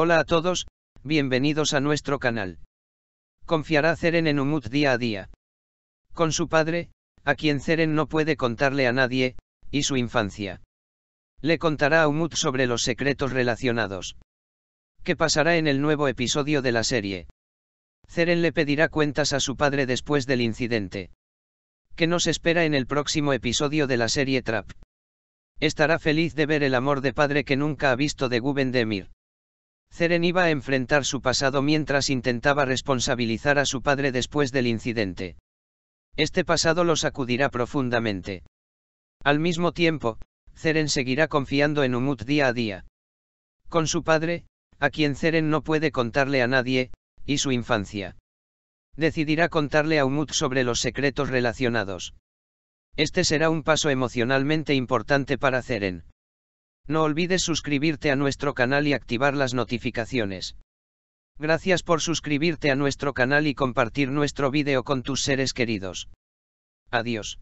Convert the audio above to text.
Hola a todos, bienvenidos a nuestro canal. Confiará Ceren en Umut día a día. Con su padre, a quien Ceren no puede contarle a nadie, y su infancia. Le contará a Umut sobre los secretos relacionados. ¿Qué pasará en el nuevo episodio de la serie? Ceren le pedirá cuentas a su padre después del incidente. ¿Qué nos espera en el próximo episodio de la serie Trap? Estará feliz de ver el amor de padre que nunca ha visto de Guben Demir. Ceren iba a enfrentar su pasado mientras intentaba responsabilizar a su padre después del incidente. Este pasado lo sacudirá profundamente. Al mismo tiempo, Ceren seguirá confiando en Umut día a día. Con su padre, a quien Ceren no puede contarle a nadie, y su infancia. Decidirá contarle a Umut sobre los secretos relacionados. Este será un paso emocionalmente importante para Ceren. No olvides suscribirte a nuestro canal y activar las notificaciones. Gracias por suscribirte a nuestro canal y compartir nuestro vídeo con tus seres queridos. Adiós.